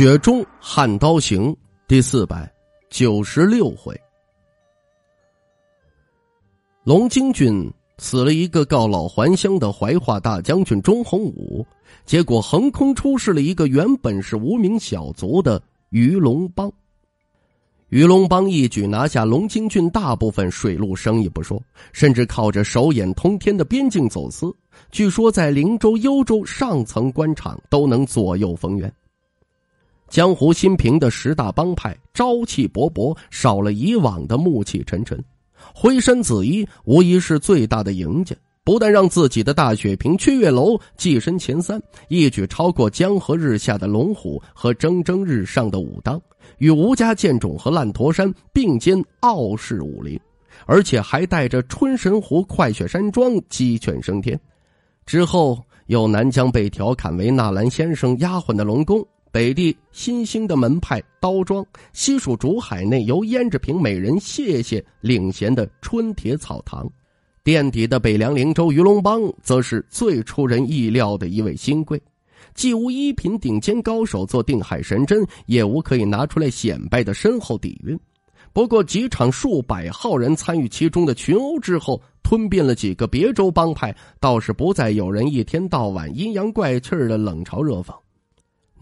《雪中悍刀行》第四百九十六回，龙京郡死了一个告老还乡的怀化大将军钟洪武，结果横空出世了一个原本是无名小卒的鱼龙帮。鱼龙帮一举拿下龙京郡大部分水陆生意不说，甚至靠着手眼通天的边境走私，据说在灵州、幽州上层官场都能左右逢源。江湖新平的十大帮派朝气勃勃，少了以往的暮气沉沉。灰身紫衣无疑是最大的赢家，不但让自己的大雪瓶雀跃楼跻身前三，一举超过江河日下的龙虎和蒸蒸日上的武当，与吴家剑冢和烂陀山并肩傲视武林，而且还带着春神湖快雪山庄鸡犬升天。之后又南疆被调侃为纳兰先生丫鬟的龙宫。北地新兴的门派刀庄，西蜀竹海内由胭脂瓶美人谢谢领衔的春铁草堂，垫底的北凉灵州鱼龙帮，则是最出人意料的一位新贵。既无一品顶尖高手做定海神针，也无可以拿出来显摆的深厚底蕴。不过几场数百号人参与其中的群殴之后，吞并了几个别州帮派，倒是不再有人一天到晚阴阳怪气的冷嘲热讽。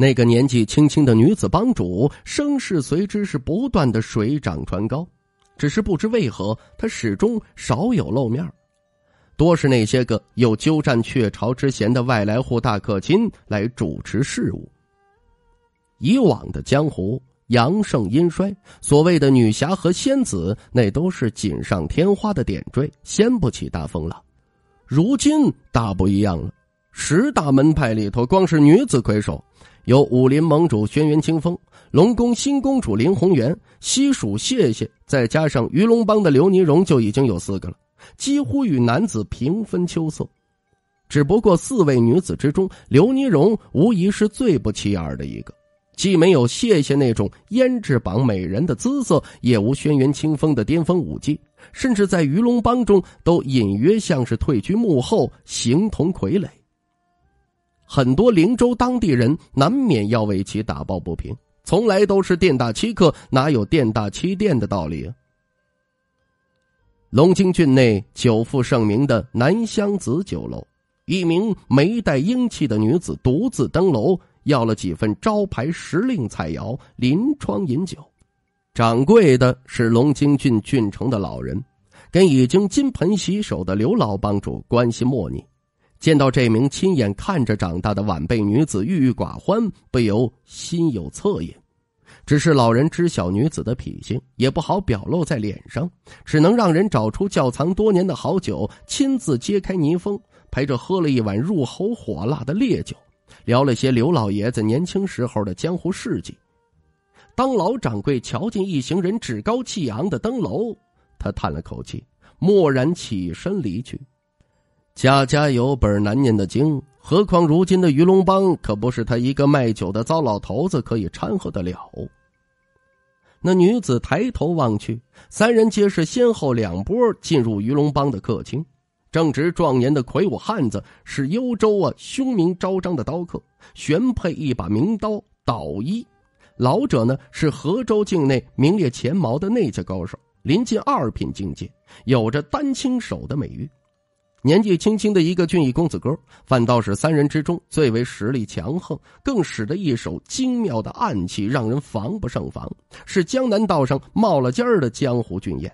那个年纪轻轻的女子帮主，声势随之是不断的水涨船高，只是不知为何，她始终少有露面，多是那些个有鸠占鹊巢之嫌的外来户大客卿来主持事务。以往的江湖阳盛阴衰，所谓的女侠和仙子，那都是锦上添花的点缀，掀不起大风浪。如今大不一样了，十大门派里头，光是女子魁首。有武林盟主轩辕清风、龙宫新公主林红元、西蜀谢谢，再加上鱼龙帮的刘泥荣，就已经有四个了，几乎与男子平分秋色。只不过四位女子之中，刘泥荣无疑是最不起眼的一个，既没有谢谢那种胭脂榜美人的姿色，也无轩辕清风的巅峰武技，甚至在鱼龙帮中都隐约像是退居幕后，形同傀儡。很多灵州当地人难免要为其打抱不平，从来都是店大欺客，哪有店大欺店的道理啊？龙津郡内久负盛名的南乡子酒楼，一名没带英气的女子独自登楼，要了几份招牌时令菜肴，临窗饮酒。掌柜的是龙津郡郡城的老人，跟已经金盆洗手的刘老帮主关系莫逆。见到这名亲眼看着长大的晚辈女子郁郁寡欢，不由心有恻隐。只是老人知晓女子的脾性，也不好表露在脸上，只能让人找出窖藏多年的好酒，亲自揭开泥封，陪着喝了一碗入喉火辣的烈酒，聊了些刘老爷子年轻时候的江湖事迹。当老掌柜瞧见一行人趾高气扬的登楼，他叹了口气，蓦然起身离去。家家有本难念的经，何况如今的鱼龙帮可不是他一个卖酒的糟老头子可以掺和得了。那女子抬头望去，三人皆是先后两波进入鱼龙帮的客卿。正值壮年的魁梧汉子是幽州啊，凶名昭彰的刀客，玄配一把名刀倒衣。老者呢是河州境内名列前茅的内家高手，临近二品境界，有着丹青手的美誉。年纪轻轻的一个俊逸公子哥，反倒是三人之中最为实力强横，更使得一手精妙的暗器，让人防不胜防，是江南道上冒了尖儿的江湖俊彦。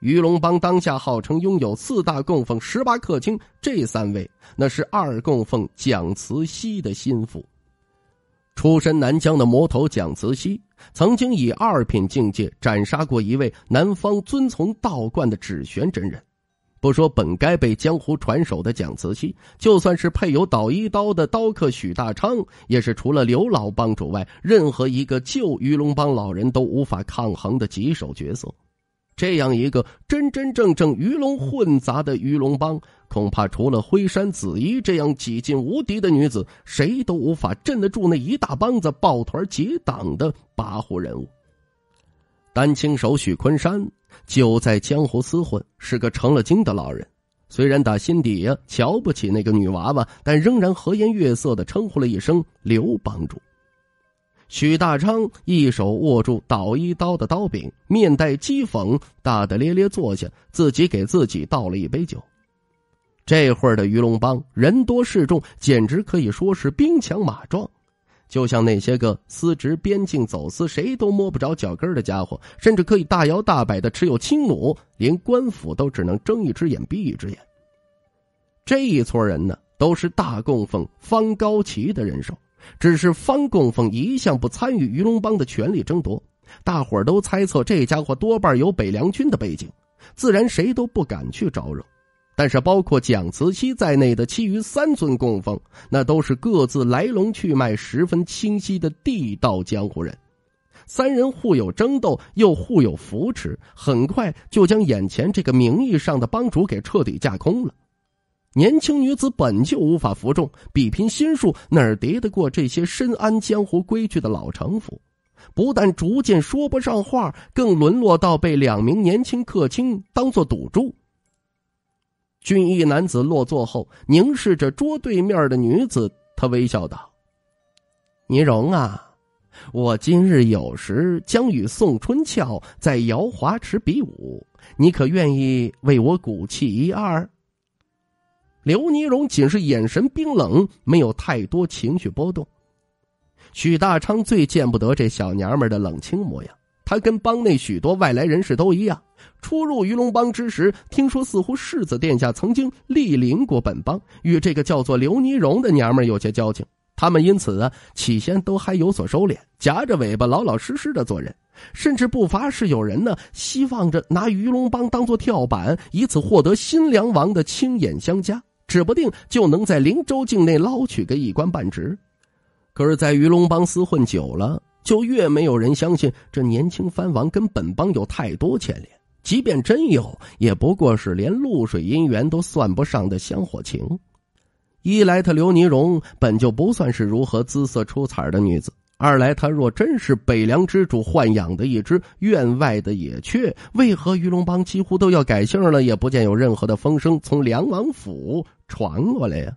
鱼龙帮当下号称拥有四大供奉、十八客卿，这三位那是二供奉蒋慈熙的心腹。出身南疆的魔头蒋慈熙，曾经以二品境界斩杀过一位南方遵从道观的指玄真人。不说本该被江湖传首的蒋慈溪，就算是配有倒一刀的刀客许大昌，也是除了刘老帮主外，任何一个旧鱼龙帮老人都无法抗衡的棘手角色。这样一个真真正正鱼龙混杂的鱼龙帮，恐怕除了灰山紫衣这样几近无敌的女子，谁都无法镇得住那一大帮子抱团结党的跋扈人物。丹青手许昆山。就在江湖厮混，是个成了精的老人。虽然打心底呀瞧不起那个女娃娃，但仍然和颜悦色的称呼了一声刘帮主。许大昌一手握住捣一刀的刀柄，面带讥讽，大大咧咧坐下，自己给自己倒了一杯酒。这会儿的鱼龙帮人多势众，简直可以说是兵强马壮。就像那些个司职边境走私，谁都摸不着脚跟的家伙，甚至可以大摇大摆的持有青弩，连官府都只能睁一只眼闭一只眼。这一撮人呢，都是大供奉方高齐的人手，只是方供奉一向不参与鱼龙帮的权力争夺，大伙儿都猜测这家伙多半有北凉军的背景，自然谁都不敢去招惹。但是，包括蒋慈溪在内的其余三尊供奉，那都是各自来龙去脉十分清晰的地道江湖人。三人互有争斗，又互有扶持，很快就将眼前这个名义上的帮主给彻底架空了。年轻女子本就无法服众，比拼心术哪敌得过这些深谙江湖规矩的老城府？不但逐渐说不上话，更沦落到被两名年轻客卿当做赌注。俊逸男子落座后，凝视着桌对面的女子，他微笑道：“倪荣啊，我今日有时将与宋春俏在瑶华池比武，你可愿意为我鼓气一二？”刘尼荣仅是眼神冰冷，没有太多情绪波动。许大昌最见不得这小娘们的冷清模样，他跟帮内许多外来人士都一样。初入鱼龙帮之时，听说似乎世子殿下曾经莅临过本帮，与这个叫做刘尼荣的娘们有些交情。他们因此啊，起先都还有所收敛，夹着尾巴老老实实的做人，甚至不乏是有人呢，希望着拿鱼龙帮当做跳板，以此获得新梁王的青眼相加，指不定就能在灵州境内捞取个一官半职。可是，在鱼龙帮厮混久了，就越没有人相信这年轻藩王跟本帮有太多牵连。即便真有，也不过是连露水姻缘都算不上的香火情。一来，他刘尼荣本就不算是如何姿色出彩的女子；二来，他若真是北凉之主豢养的一只院外的野雀，为何鱼龙帮几乎都要改姓了，也不见有任何的风声从梁王府传过来呀？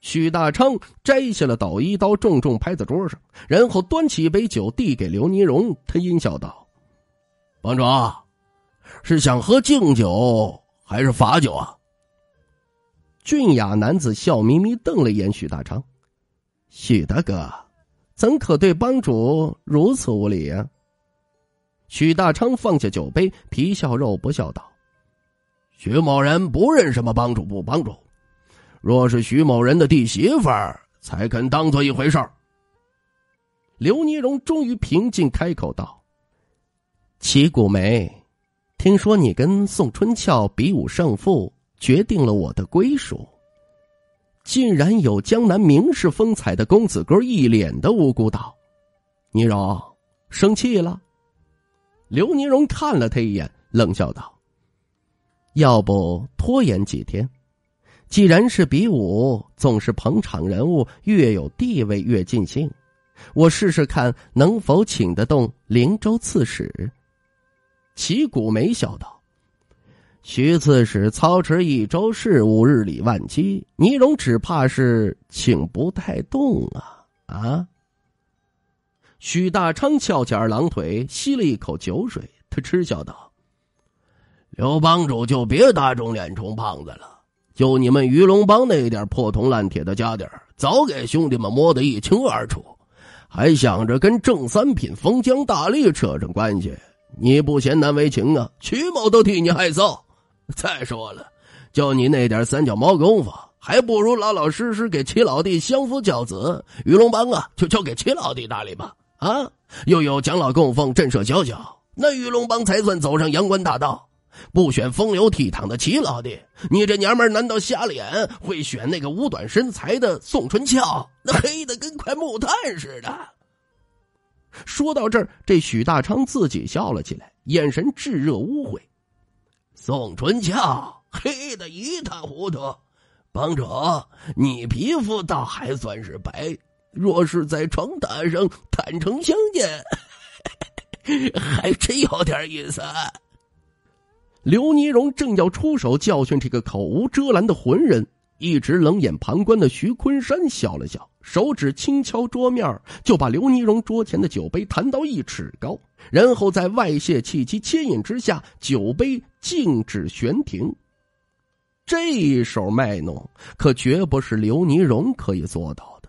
许大昌摘下了捣衣刀，重重拍在桌上，然后端起一杯酒递给刘尼荣，他阴笑道：“帮主。”是想喝敬酒还是罚酒啊？俊雅男子笑眯眯瞪了一眼许大昌：“许大哥，怎可对帮主如此无礼？”许大昌放下酒杯，皮笑肉不笑道：“许某人不认什么帮主不帮主，若是许某人的弟媳妇儿，才肯当做一回事。”刘尼荣终于平静开口道：“齐古梅。”听说你跟宋春俏比武胜负决定了我的归属，竟然有江南名士风采的公子哥一脸的无辜道：“倪荣生气了。”刘倪荣看了他一眼，冷笑道：“要不拖延几天？既然是比武，总是捧场人物越有地位越尽兴。我试试看能否请得动灵州刺史。”齐谷梅笑道：“徐刺史操持一周事务，日理万机，倪荣只怕是请不太动啊！”啊！许大昌翘起二郎腿，吸了一口酒水，他嗤笑道：“刘帮主就别打肿脸充胖子了，就你们鱼龙帮那点破铜烂铁的家底儿，早给兄弟们摸得一清二楚，还想着跟正三品封疆大吏扯上关系？”你不嫌难为情啊？曲某都替你害臊。再说了，就你那点三脚猫功夫，还不如老老实实给齐老弟相夫教子。玉龙帮啊，就交给齐老弟打理吧。啊，又有蒋老供奉震慑小小，那玉龙帮才算走上阳关大道。不选风流倜傥的齐老弟，你这娘们难道瞎了眼会选那个五短身材的宋春俏？那黑的跟块木炭似的。说到这儿，这许大昌自己笑了起来，眼神炙热污秽。宋春俏黑的一塌糊涂，帮主，你皮肤倒还算是白。若是在床榻上坦诚相见，还真有点意思。刘尼荣正要出手教训这个口无遮拦的浑人。一直冷眼旁观的徐昆山笑了笑，手指轻敲桌面，就把刘尼荣桌前的酒杯弹到一尺高，然后在外泄气机牵引之下，酒杯静止悬停。这一手卖弄可绝不是刘尼荣可以做到的。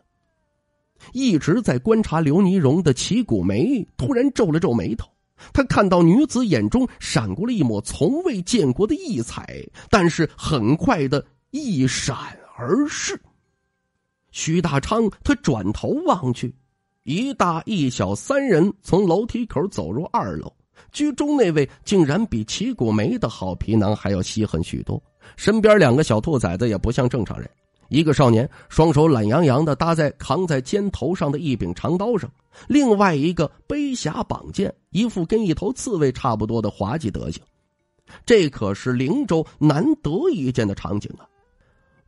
一直在观察刘尼荣的齐谷梅突然皱了皱眉头，他看到女子眼中闪过了一抹从未见过的异彩，但是很快的。一闪而逝，徐大昌他转头望去，一大一小三人从楼梯口走入二楼。居中那位竟然比齐谷梅的好皮囊还要稀罕许多，身边两个小兔崽子也不像正常人。一个少年双手懒洋洋的搭在扛在肩头上的一柄长刀上，另外一个背匣绑剑，一副跟一头刺猬差不多的滑稽德行。这可是灵州难得一见的场景啊！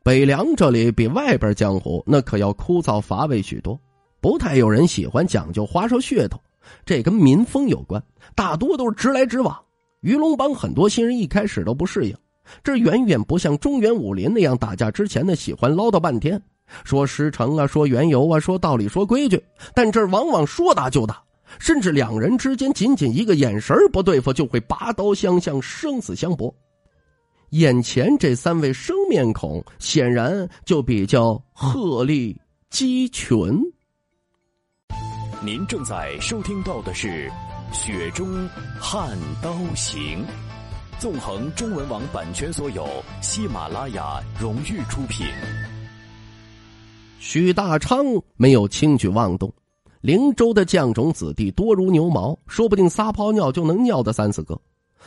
北凉这里比外边江湖那可要枯燥乏味许多，不太有人喜欢讲究花哨噱头，这跟民风有关，大多都是直来直往。鱼龙帮很多新人一开始都不适应，这远远不像中原武林那样打架之前呢喜欢唠叨半天，说师承啊，说缘由啊，说道理，说规矩。但这往往说打就打，甚至两人之间仅仅一个眼神不对付，就会拔刀相向，生死相搏。眼前这三位生面孔，显然就比较鹤立鸡群。您正在收听到的是《雪中悍刀行》，纵横中文网版权所有，喜马拉雅荣誉出品。许大昌没有轻举妄动，灵州的将种子弟多如牛毛，说不定撒泡尿就能尿的三四个。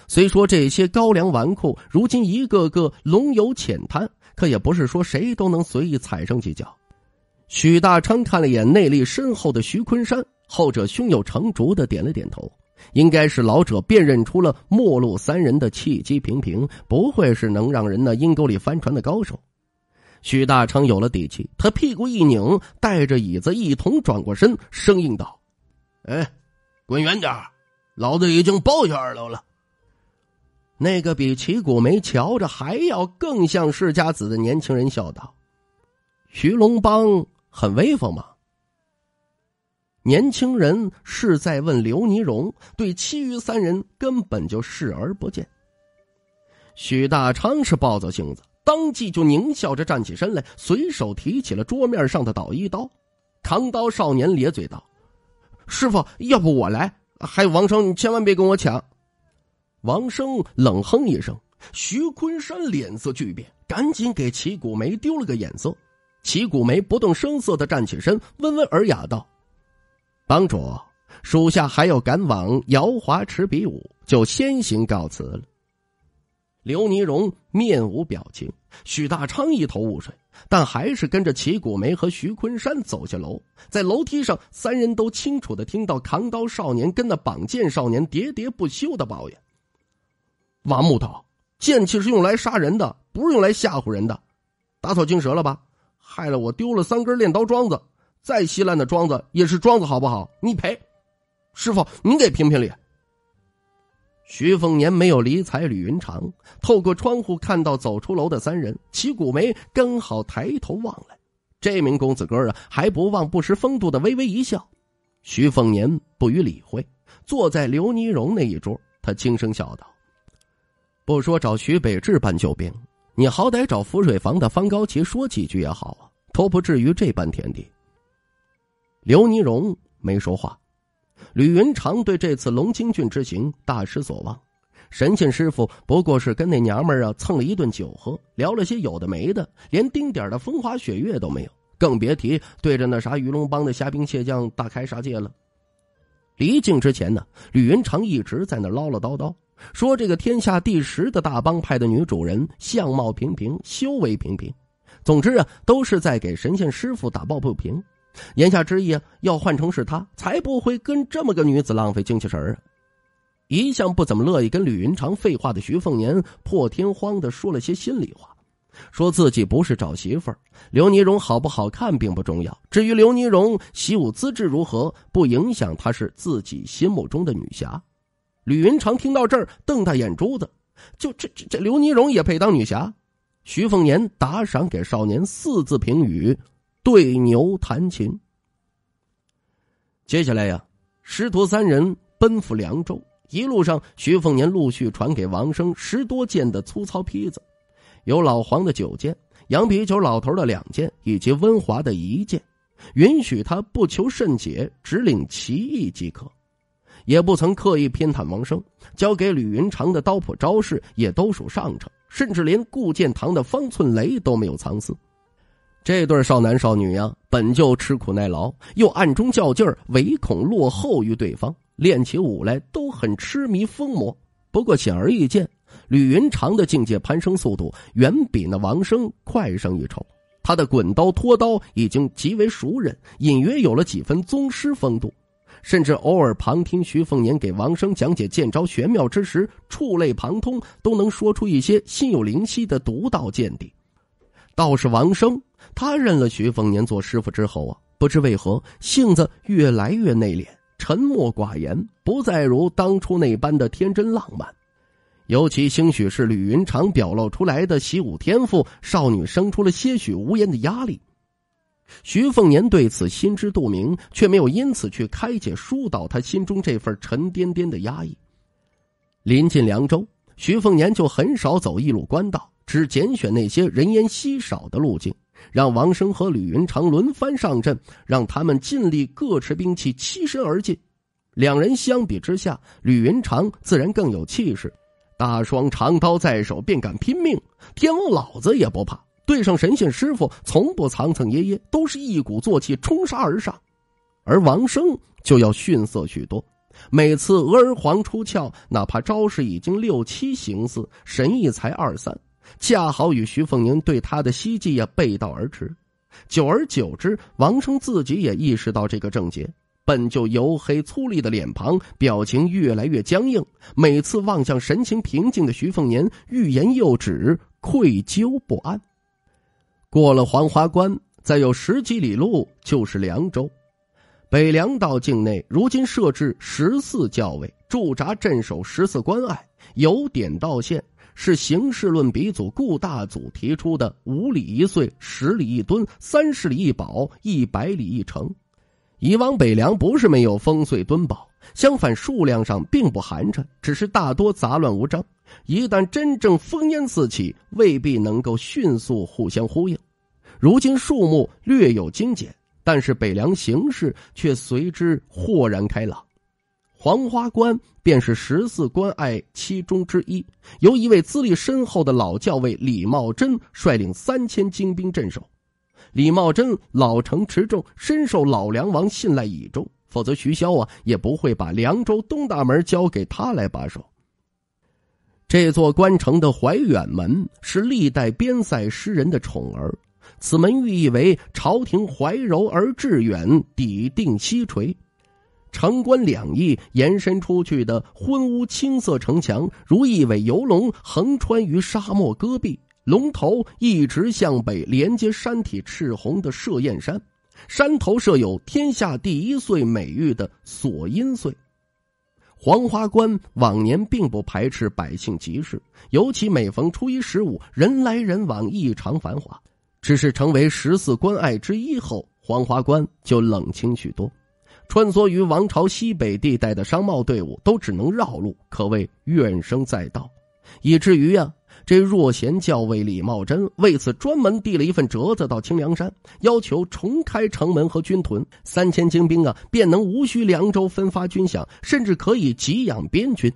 虽说这些高粱纨绔如今一个个龙游浅滩，可也不是说谁都能随意踩上几脚。许大昌看了一眼内力深厚的徐昆山，后者胸有成竹的点了点头，应该是老者辨认出了陌路三人的气机平平，不会是能让人那阴沟里翻船的高手。许大昌有了底气，他屁股一拧，带着椅子一同转过身，生硬道：“哎，滚远点老子已经包下二楼了。”那个比齐古梅瞧着还要更像世家子的年轻人笑道：“徐龙帮很威风吗？”年轻人是在问刘尼荣，对其余三人根本就视而不见。许大昌是暴躁性子，当即就狞笑着站起身来，随手提起了桌面上的捣衣刀。扛刀少年咧嘴道：“师傅，要不我来？还有王生，你千万别跟我抢。”王生冷哼一声，徐昆山脸色巨变，赶紧给齐古梅丢了个眼色。齐古梅不动声色的站起身，温文尔雅道：“帮主，属下还要赶往瑶华池比武，就先行告辞了。”刘尼荣面无表情，许大昌一头雾水，但还是跟着齐古梅和徐昆山走下楼。在楼梯上，三人都清楚的听到扛刀少年跟那绑剑少年喋喋不休的抱怨。挖木头，剑气是用来杀人的，不是用来吓唬人的。打草惊蛇了吧？害了我丢了三根练刀桩子，再稀烂的桩子也是桩子，好不好？你赔。师傅，你给评评理。徐凤年没有理睬吕云长，透过窗户看到走出楼的三人，齐古梅刚好抬头望来，这名公子哥啊，还不忘不失风度的微微一笑。徐凤年不予理会，坐在刘尼荣那一桌，他轻声笑道。不说找徐北志办救兵，你好歹找福水房的方高齐说几句也好啊，都不至于这般田地。刘尼荣没说话，吕云长对这次龙清郡之行大失所望，神仙师傅不过是跟那娘们儿啊蹭了一顿酒喝，聊了些有的没的，连丁点的风花雪月都没有，更别提对着那啥鱼龙帮的虾兵蟹将大开杀戒了。离境之前呢，吕云长一直在那唠唠叨叨。说这个天下第十的大帮派的女主人相貌平平，修为平平，总之啊，都是在给神仙师傅打抱不平。言下之意啊，要换成是他，才不会跟这么个女子浪费精气神儿啊。一向不怎么乐意跟吕云长废话的徐凤年，破天荒的说了些心里话，说自己不是找媳妇儿，刘尼荣好不好看并不重要，至于刘尼荣习武资质如何，不影响她是自己心目中的女侠。吕云长听到这儿，瞪大眼珠子，就这这这，刘尼荣也配当女侠？徐凤年打赏给少年四字评语：对牛弹琴。接下来呀，师徒三人奔赴凉州，一路上，徐凤年陆续传给王生十多件的粗糙坯子，有老黄的九件，羊皮球老头的两件，以及温华的一件，允许他不求甚解，只领其意即可。也不曾刻意偏袒王生，交给吕云长的刀谱招式也都属上乘，甚至连顾剑棠的方寸雷都没有藏私。这对少男少女呀，本就吃苦耐劳，又暗中较劲儿，唯恐落后于对方，练起武来都很痴迷疯魔。不过显而易见，吕云长的境界攀升速度远比那王生快上一筹，他的滚刀拖刀已经极为熟稔，隐约有了几分宗师风度。甚至偶尔旁听徐凤年给王生讲解剑招玄妙之时，触类旁通，都能说出一些心有灵犀的独到见地。倒是王生，他认了徐凤年做师傅之后啊，不知为何性子越来越内敛，沉默寡言，不再如当初那般的天真浪漫。尤其兴许是吕云长表露出来的习武天赋，少女生出了些许无言的压力。徐凤年对此心知肚明，却没有因此去开解疏导他心中这份沉甸甸的压抑。临近凉州，徐凤年就很少走一路官道，只拣选那些人烟稀少的路径，让王生和吕云长轮番上阵，让他们尽力各持兵器栖身而进。两人相比之下，吕云长自然更有气势，大双长刀在手便敢拼命，天王老子也不怕。对上神仙师傅，从不藏藏掖掖，都是一鼓作气冲杀而上，而王生就要逊色许多。每次鹅儿皇出鞘，哪怕招式已经六七形似，神意才二三，恰好与徐凤年对他的希冀也背道而驰。久而久之，王生自己也意识到这个症结。本就黝黑粗粝的脸庞，表情越来越僵硬。每次望向神情平静的徐凤年，欲言又止，愧疚不安。过了黄花关，再有十几里路就是凉州，北凉道境内如今设置十四教位，驻扎镇守十四关隘。由点到线，是形势论鼻祖顾大祖提出的五里一岁，十里一吨、三十里一堡，一百里一城。以往北凉不是没有封岁敦堡。相反，数量上并不寒碜，只是大多杂乱无章。一旦真正烽烟四起，未必能够迅速互相呼应。如今数目略有精简，但是北凉形势却随之豁然开朗。黄花关便是十四关隘其中之一，由一位资历深厚的老教尉李茂贞率领三千精兵镇守。李茂贞老成持重，深受老梁王信赖倚重。否则，徐骁啊也不会把凉州东大门交给他来把守。这座关城的怀远门是历代边塞诗人的宠儿，此门寓意为朝廷怀柔而致远，抵定西陲。城关两翼延伸出去的昏乌青色城墙，如一尾游龙横穿于沙漠戈壁，龙头一直向北连接山体赤红的射雁山。山头设有“天下第一岁”美誉的锁阴岁，黄花关往年并不排斥百姓集市，尤其每逢初一十五，人来人往，异常繁华。只是成为十四关隘之一后，黄花关就冷清许多，穿梭于王朝西北地带的商贸队伍都只能绕路，可谓怨声载道，以至于呀。这若贤教尉李茂贞为此专门递了一份折子到清凉山，要求重开城门和军屯，三千精兵啊，便能无需凉州分发军饷，甚至可以给养边军。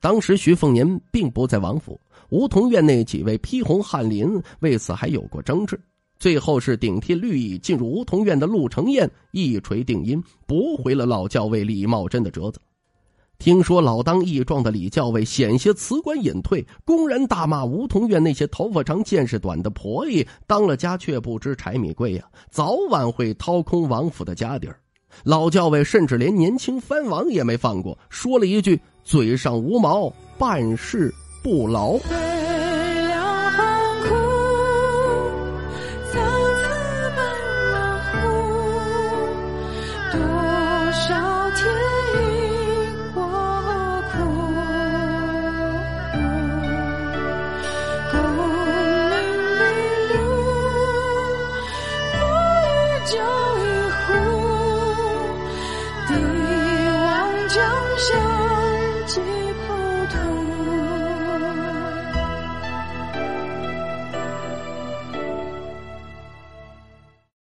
当时徐凤年并不在王府，梧桐院内几位披红翰林为此还有过争执，最后是顶替绿衣进入梧桐院的陆承彦一锤定音，驳回了老教尉李茂贞的折子。听说老当益壮的李教尉险些辞官隐退，公然大骂梧桐院那些头发长见识短的婆姨，当了家却不知柴米贵呀，早晚会掏空王府的家底儿。老教尉甚至连年轻藩王也没放过，说了一句：“嘴上无毛，办事不牢。”